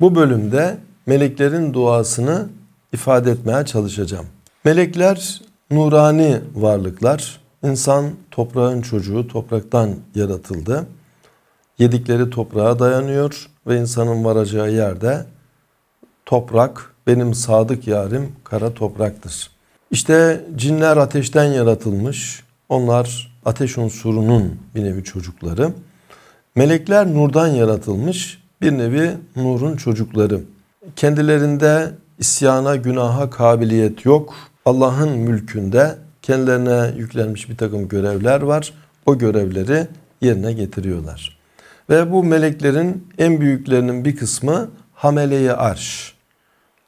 Bu bölümde meleklerin duasını ifade etmeye çalışacağım. Melekler nurani varlıklar. İnsan toprağın çocuğu, topraktan yaratıldı. Yedikleri toprağa dayanıyor ve insanın varacağı yerde toprak, benim sadık yarim kara topraktır. İşte cinler ateşten yaratılmış. Onlar ateş unsurunun bir nevi çocukları. Melekler nurdan yaratılmış bir nevi nurun çocukları. Kendilerinde isyana, günaha kabiliyet yok. Allah'ın mülkünde kendilerine yüklenmiş bir takım görevler var. O görevleri yerine getiriyorlar. Ve bu meleklerin en büyüklerinin bir kısmı hameleye arş.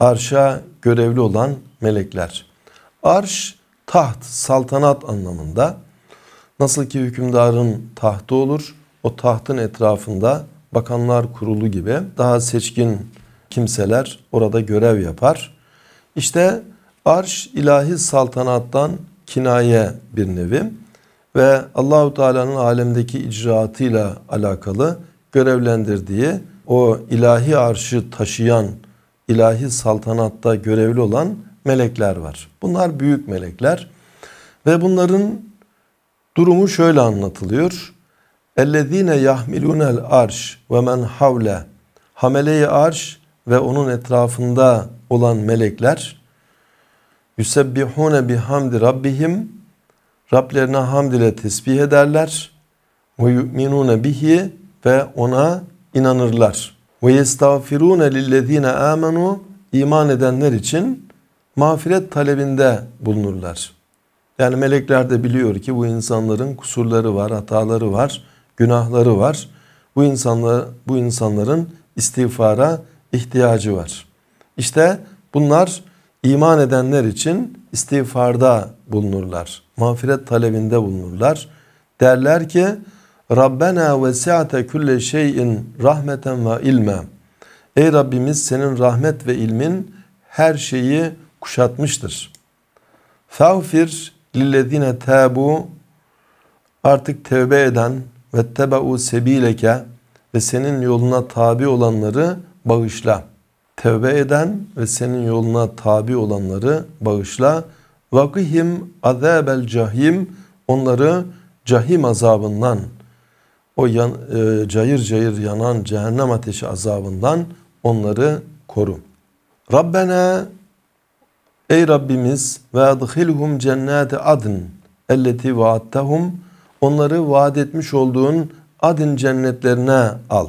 Arşa görevli olan melekler. Arş taht, saltanat anlamında. Nasıl ki hükümdarın tahtı olur, o tahtın etrafında bakanlar kurulu gibi daha seçkin kimseler orada görev yapar. İşte arş ilahi saltanattan kinaye bir nevi ve Allahu Teala'nın alemdeki icraatıyla alakalı görevlendirdiği o ilahi arşı taşıyan ilahi saltanatta görevli olan melekler var. Bunlar büyük melekler ve bunların durumu şöyle anlatılıyor. اَلَّذ۪ينَ يَحْمِلُونَ الْاَرْشِ وَمَنْ حَوْلَ Hamele-i arş ve onun etrafında olan melekler يُسَبِّحُونَ بِحَمْدِ Rabbihim Rablerine hamd ile tesbih ederler ve yu'minune bihi ve ona inanırlar. Ve yestağfirune lillezine amenu iman edenler için mağfiret talebinde bulunurlar. Yani melekler de biliyor ki bu insanların kusurları var, hataları var günahları var. Bu insanlar bu insanların istiğfara ihtiyacı var. İşte bunlar iman edenler için istiğfarda bulunurlar. Mağfiret talebinde bulunurlar. Derler ki Rabbena vesi'ate külle şeyin rahmeten ve ilme. Ey Rabbimiz senin rahmet ve ilmin her şeyi kuşatmıştır. Fağfir lillezine tabu artık tevbe eden ve tebeu sebileke ve senin yoluna tabi olanları bağışla. Tevbe eden ve senin yoluna tabi olanları bağışla. Vakihim azabel cahim onları cahim azabından o yan, e, cayır cayır yanan cehennem ateşi azabından onları koru. Rabbena ey Rabbimiz ve adhilhum cennete adn elleti vaattahum onları vaat etmiş olduğun adın cennetlerine al.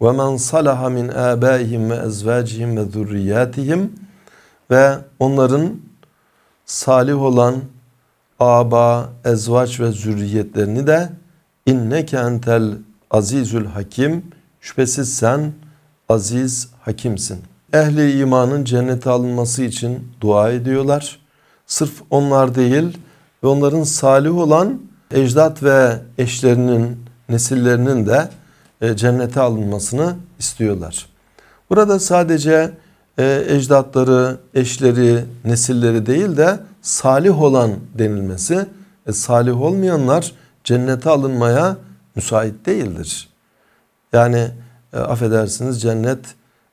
وَمَنْ صَلَحَ مِنْ آبَائِهِمْ ve وَذُرِّيَّاتِهِمْ Ve onların salih olan aba, ezvaç ve zürriyetlerini de inneke entel azizül hakim şüphesiz sen aziz hakimsin. Ehli imanın cennete alınması için dua ediyorlar. Sırf onlar değil ve onların salih olan ecdat ve eşlerinin, nesillerinin de e, cennete alınmasını istiyorlar. Burada sadece e, ecdatları, eşleri, nesilleri değil de salih olan denilmesi, e, salih olmayanlar cennete alınmaya müsait değildir. Yani e, affedersiniz cennet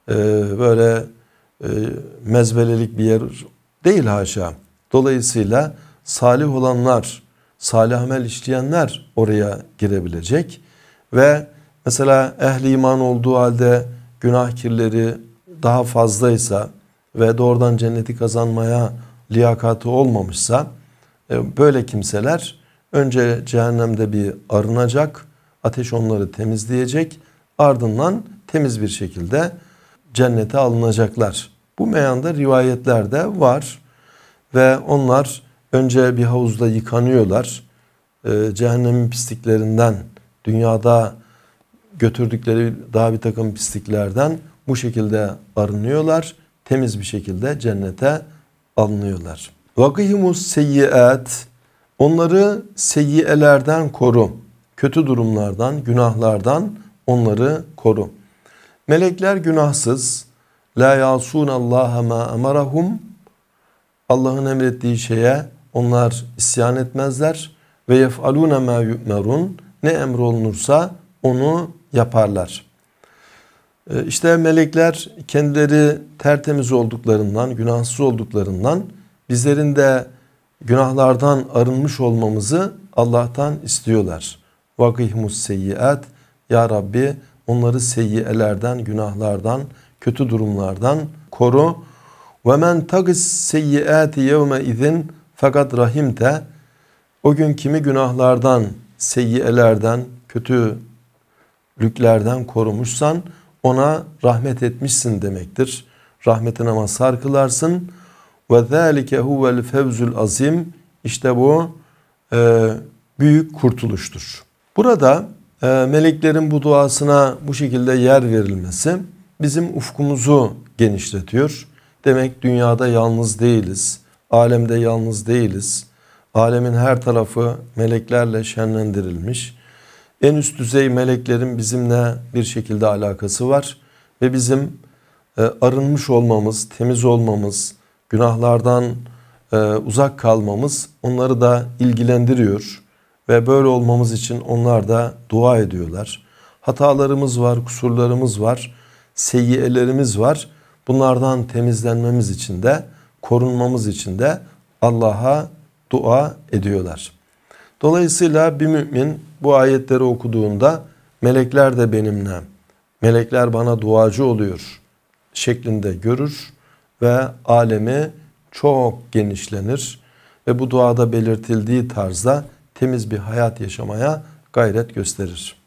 e, böyle mezbelelik bir yer değil haşa. Dolayısıyla salih olanlar salih amel işleyenler oraya girebilecek. Ve mesela ehli iman olduğu halde günah kirleri daha fazlaysa ve doğrudan cenneti kazanmaya liyakatı olmamışsa e, böyle kimseler önce cehennemde bir arınacak, ateş onları temizleyecek ardından temiz bir şekilde cennete alınacaklar. Bu meyanda rivayetler de var ve onlar önce bir havuzda yıkanıyorlar. Ee, cehennemin pisliklerinden, dünyada götürdükleri daha bir takım pisliklerden bu şekilde arınıyorlar. Temiz bir şekilde cennete alınıyorlar. Vakihimus seyyiat onları seyyiyelerden koru. Kötü durumlardan, günahlardan onları koru. Melekler günahsız. La yasun Allah'a ma emarahum. Allah'ın emrettiği şeye onlar isyan etmezler ve yef'alûne mâ yu'merun ne emrolunursa onu yaparlar. Ee, işte melekler kendileri tertemiz olduklarından, günahsız olduklarından bizlerin de günahlardan arınmış olmamızı Allah'tan istiyorlar. Vakihmus seyyiat ya Rabbi onları seyyiyelerden, günahlardan, kötü durumlardan koru. Ve men tagis seyyiati yevme izin fakat rahim de o gün kimi günahlardan, seyyiyelerden, kötülüklerden korumuşsan ona rahmet etmişsin demektir. Rahmetine mazhar kılarsın. Ve zâlike huvel fevzül azim. İşte bu e, büyük kurtuluştur. Burada e, meleklerin bu duasına bu şekilde yer verilmesi bizim ufkumuzu genişletiyor. Demek dünyada yalnız değiliz. Alemde yalnız değiliz. Alemin her tarafı meleklerle şenlendirilmiş. En üst düzey meleklerin bizimle bir şekilde alakası var. Ve bizim e, arınmış olmamız, temiz olmamız, günahlardan e, uzak kalmamız onları da ilgilendiriyor. Ve böyle olmamız için onlar da dua ediyorlar. Hatalarımız var, kusurlarımız var, seyyiyelerimiz var. Bunlardan temizlenmemiz için de korunmamız için de Allah'a dua ediyorlar. Dolayısıyla bir mümin bu ayetleri okuduğunda melekler de benimle, melekler bana duacı oluyor şeklinde görür ve alemi çok genişlenir ve bu duada belirtildiği tarzda temiz bir hayat yaşamaya gayret gösterir.